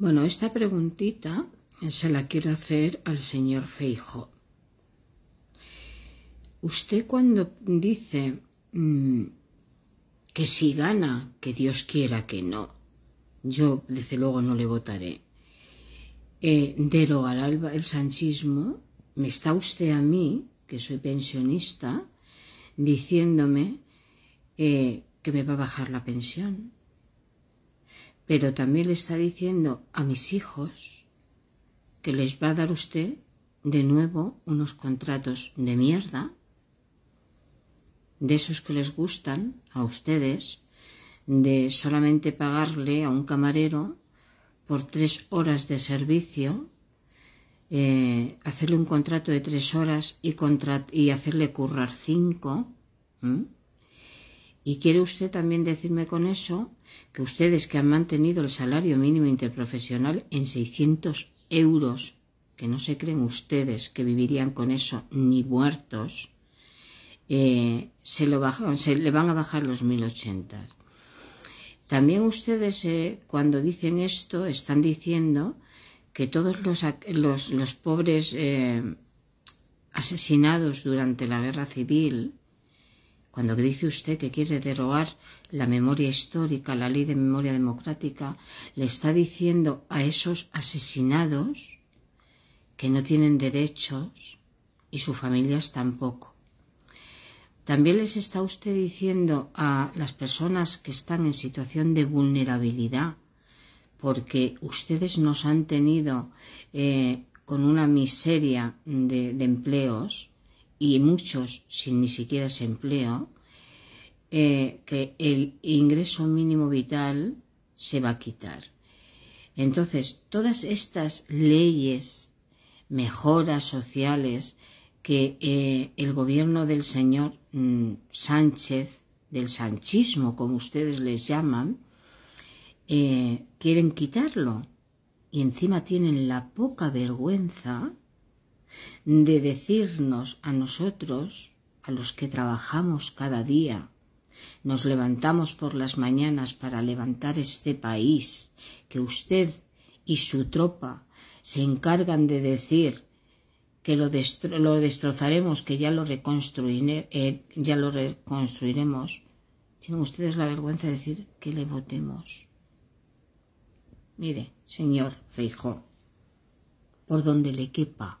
Bueno, esta preguntita se la quiero hacer al señor Feijo. Usted cuando dice mm, que si gana, que Dios quiera que no, yo desde luego no le votaré, eh, al alba el sanchismo, me está usted a mí, que soy pensionista, diciéndome eh, que me va a bajar la pensión pero también le está diciendo a mis hijos que les va a dar usted de nuevo unos contratos de mierda, de esos que les gustan a ustedes, de solamente pagarle a un camarero por tres horas de servicio, eh, hacerle un contrato de tres horas y, y hacerle currar cinco. Y quiere usted también decirme con eso que ustedes que han mantenido el salario mínimo interprofesional en 600 euros, que no se creen ustedes que vivirían con eso ni muertos, eh, se, lo se le van a bajar los 1080. También ustedes eh, cuando dicen esto están diciendo que todos los, pobres eh, asesinados durante la guerra civil cuando dice usted que quiere derogar la memoria histórica, la ley de memoria democrática, le está diciendo a esos asesinados que no tienen derechos y sus familias tampoco. También les está usted diciendo a las personas que están en situación de vulnerabilidad, porque ustedes nos han tenido eh, con una miseria de empleos, y muchos sin ni siquiera ese empleo, eh, que el ingreso mínimo vital se va a quitar. Entonces, todas estas leyes, mejoras sociales que eh, el gobierno del señor mm, Sánchez, del sanchismo, como ustedes les llaman, eh, quieren quitarlo. Y encima tienen la poca vergüenza de decirnos a nosotros, a los que trabajamos cada día, nos levantamos por las mañanas para levantar este país, que usted y su tropa se encargan de decir que lo, lo destrozaremos, que ya lo, eh, ya lo reconstruiremos, tienen ustedes la vergüenza de decir que le votemos. Mire, señor Feijó, por donde le quepa